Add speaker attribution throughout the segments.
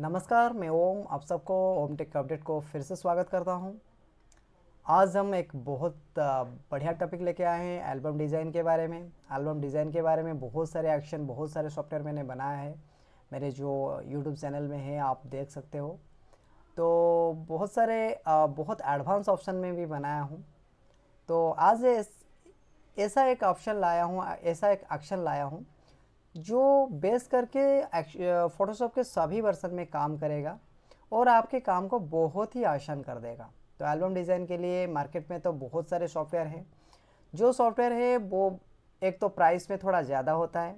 Speaker 1: नमस्कार मैं ओम आप सबको ओम टेक अपडेट को फिर से स्वागत करता हूं आज हम एक बहुत बढ़िया टॉपिक लेके आए हैं एल्बम डिज़ाइन के बारे में एल्बम डिज़ाइन के बारे में बहुत सारे एक्शन बहुत सारे सॉफ्टवेयर मैंने बनाया है मेरे जो यूट्यूब चैनल में है आप देख सकते हो तो बहुत सारे बहुत एडवांस ऑप्शन में भी बनाया हूँ तो आज ऐसा एक ऑप्शन लाया हूँ ऐसा एक एक्शन लाया हूँ जो बेस करके फ़ोटोशॉप के सभी वर्सन में काम करेगा और आपके काम को बहुत ही आसान कर देगा तो एल्बम डिज़ाइन के लिए मार्केट में तो बहुत सारे सॉफ्टवेयर हैं जो सॉफ्टवेयर है वो एक तो प्राइस में थोड़ा ज़्यादा होता है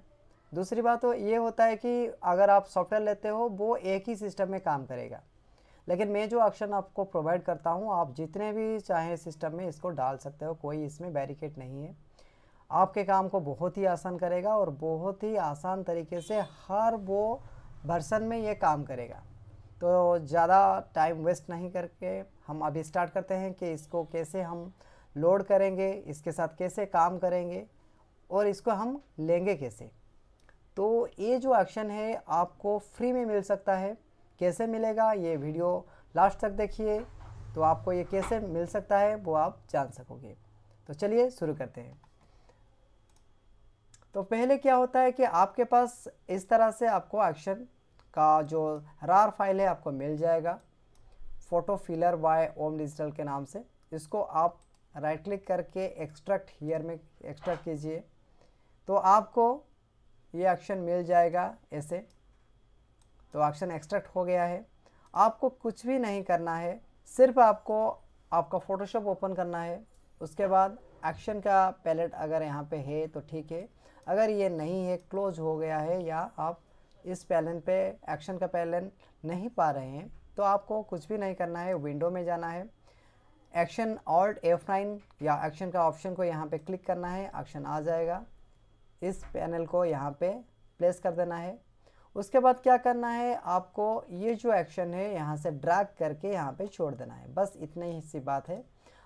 Speaker 1: दूसरी बात तो ये होता है कि अगर आप सॉफ्टवेयर लेते हो वो एक ही सिस्टम में काम करेगा लेकिन मैं जो ऑप्शन आपको प्रोवाइड करता हूँ आप जितने भी चाहें सिस्टम में इसको डाल सकते हो कोई इसमें बैरिकेड नहीं है आपके काम को बहुत ही आसान करेगा और बहुत ही आसान तरीके से हर वो वर्सन में ये काम करेगा तो ज़्यादा टाइम वेस्ट नहीं करके हम अभी स्टार्ट करते हैं कि इसको कैसे हम लोड करेंगे इसके साथ कैसे काम करेंगे और इसको हम लेंगे कैसे तो ये जो एक्शन है आपको फ्री में मिल सकता है कैसे मिलेगा ये वीडियो लास्ट तक देखिए तो आपको ये कैसे मिल सकता है वो आप जान सकोगे तो चलिए शुरू करते हैं तो पहले क्या होता है कि आपके पास इस तरह से आपको एक्शन का जो रार फाइल है आपको मिल जाएगा photo filler by Om digital के नाम से इसको आप राइट क्लिक करके एक्सट्रैक्ट हीयर में एक्सट्रैक्ट कीजिए तो आपको ये एक्शन मिल जाएगा ऐसे तो एक्शन एक्सट्रैक्ट हो गया है आपको कुछ भी नहीं करना है सिर्फ आपको आपका फ़ोटोशॉप ओपन करना है उसके बाद एक्शन का पैलेट अगर यहाँ पे है तो ठीक है अगर ये नहीं है क्लोज हो गया है या आप इस पैलन पे एक्शन का पैलन नहीं पा रहे हैं तो आपको कुछ भी नहीं करना है विंडो में जाना है एक्शन ऑल्ट एफ नाइन या एक्शन का ऑप्शन को यहाँ पे क्लिक करना है एक्शन आ जाएगा इस पैनल को यहाँ पे प्लेस कर देना है उसके बाद क्या करना है आपको ये जो एक्शन है यहाँ से ड्रैग करके यहाँ पे छोड़ देना है बस इतनी ही सी बात है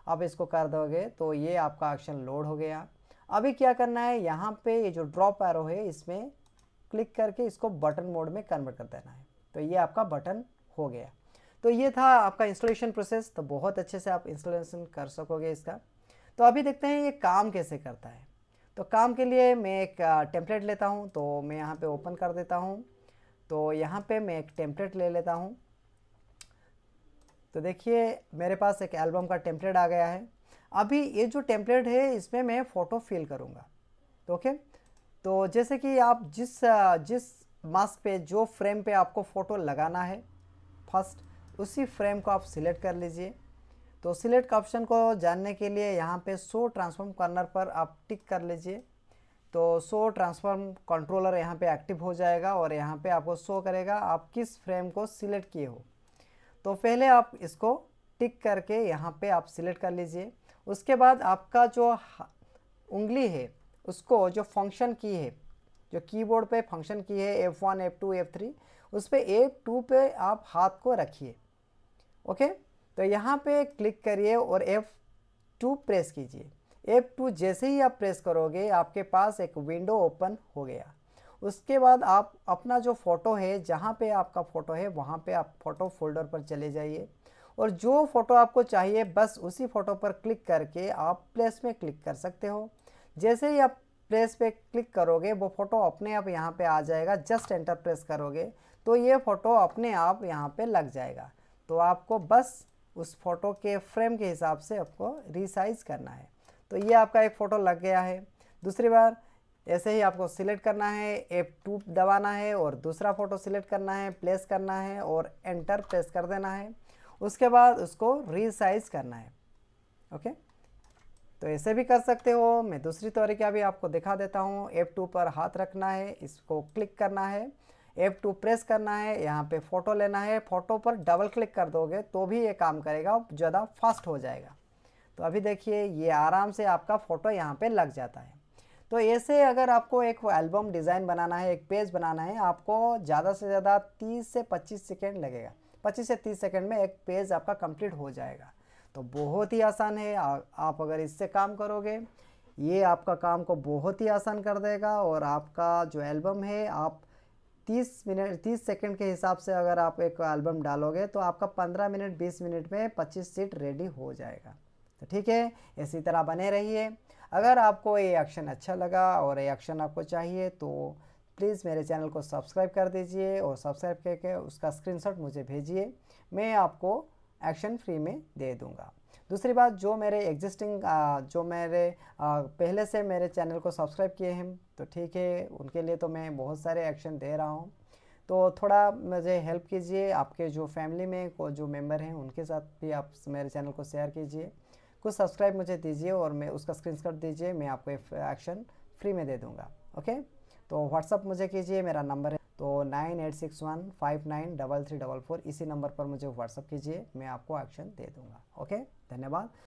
Speaker 1: आप इसको कर दोगे तो ये आपका एक्शन लोड हो गया अभी क्या करना है यहाँ पे ये जो ड्रॉप एरो है इसमें क्लिक करके इसको बटन मोड में कन्वर्ट कर देना है तो ये आपका बटन हो गया तो ये था आपका इंस्टॉलेशन प्रोसेस तो बहुत अच्छे से आप इंस्टॉलेशन कर सकोगे इसका तो अभी देखते हैं ये काम कैसे करता है तो काम के लिए मैं एक टेम्पलेट लेता हूँ तो मैं यहाँ पर ओपन कर देता हूँ तो यहाँ पर मैं एक टेम्पलेट ले लेता हूँ तो देखिए मेरे पास एक एल्बम का टेम्पलेट आ गया है अभी ये जो टेम्पलेट है इसमें मैं फ़ोटो फिल करूँगा ओके तो जैसे कि आप जिस जिस मास्क पे जो फ्रेम पे आपको फ़ोटो लगाना है फर्स्ट उसी फ्रेम को आप सिलेक्ट कर लीजिए तो सिलेक्ट का ऑप्शन को जानने के लिए यहाँ पे शो ट्रांसफॉर्म कॉर्नर पर आप टिक कर लीजिए तो शो ट्रांसफॉर्म कंट्रोलर यहाँ पे एक्टिव हो जाएगा और यहाँ पे आपको शो करेगा आप किस फ्रेम को सिलेक्ट किए हो तो पहले आप इसको टिक करके यहाँ पर आप सिलेक्ट कर लीजिए उसके बाद आपका जो उंगली है उसको जो फंक्शन की है जो कीबोर्ड पे फंक्शन की है F1, F2, F3 उस पर F2 पे आप हाथ को रखिए ओके तो यहाँ पे क्लिक करिए और F2 प्रेस कीजिए F2 जैसे ही आप प्रेस करोगे आपके पास एक विंडो ओपन हो गया उसके बाद आप अपना जो फ़ोटो है जहाँ पे आपका फ़ोटो है वहाँ पे आप फ़ोटो फोल्डर पर चले जाइए और जो फ़ोटो आपको चाहिए बस उसी फ़ोटो पर क्लिक करके आप प्लेस में क्लिक कर सकते हो जैसे ही आप प्लेस पे क्लिक करोगे वो फ़ोटो अपने आप यहाँ पे आ जाएगा जस्ट एंटर प्रेस करोगे तो ये फ़ोटो अपने आप यहाँ पे लग जाएगा तो आपको बस उस फ़ोटो के फ्रेम के हिसाब से आपको रिसाइज़ करना है तो ये आपका एक फ़ोटो लग गया है दूसरी बार ऐसे ही आपको सिलेक्ट करना है एप टू दबाना है और दूसरा फ़ोटो सिलेक्ट करना है प्लेस करना है और एंटर प्रेस कर देना है उसके बाद उसको रीसाइज करना है ओके तो ऐसे भी कर सकते हो मैं दूसरी तरीका भी आपको दिखा देता हूँ एफ टू पर हाथ रखना है इसको क्लिक करना है एफ टू प्रेस करना है यहाँ पे फ़ोटो लेना है फ़ोटो पर डबल क्लिक कर दोगे तो भी ये काम करेगा ज़्यादा फास्ट हो जाएगा तो अभी देखिए ये आराम से आपका फ़ोटो यहाँ पे लग जाता है तो ऐसे अगर आपको एक एल्बम डिज़ाइन बनाना है एक पेज बनाना है आपको ज़्यादा से ज़्यादा 30 से 25 सेकेंड लगेगा 25 से 30 सेकंड में एक पेज आपका कंप्लीट हो जाएगा तो बहुत ही आसान है आप अगर इससे काम करोगे ये आपका काम को बहुत ही आसान कर देगा और आपका जो एल्बम है आप 30 मिनट 30 सेकंड के हिसाब से अगर आप एक एल्बम डालोगे तो आपका 15 मिनट 20 मिनट में 25 सीट रेडी हो जाएगा तो ठीक है इसी तरह बने रहिए अगर आपको ये एक्शन अच्छा लगा और ये एक्शन आपको चाहिए तो प्लीज़ मेरे चैनल को सब्सक्राइब कर दीजिए और सब्सक्राइब करके उसका स्क्रीनशॉट मुझे भेजिए मैं आपको एक्शन फ्री में दे दूँगा दूसरी बात जो मेरे एग्जिस्टिंग जो मेरे पहले से मेरे चैनल को सब्सक्राइब किए हैं तो ठीक है उनके लिए तो मैं बहुत सारे एक्शन दे रहा हूँ तो थोड़ा मुझे हेल्प कीजिए आपके जो फैमिली में को जो मेंबर हैं उनके साथ भी आप मेरे चैनल को शेयर कीजिए कुछ सब्सक्राइब मुझे दीजिए और मैं उसका स्क्रीन दीजिए मैं आपको एक्शन फ्री में दे दूँगा ओके तो व्हाट्सअप मुझे कीजिए मेरा नंबर है तो nine eight six one five nine double three double four इसी नंबर पर मुझे व्हाट्सअप कीजिए मैं आपको एक्शन दे दूँगा ओके धन्यवाद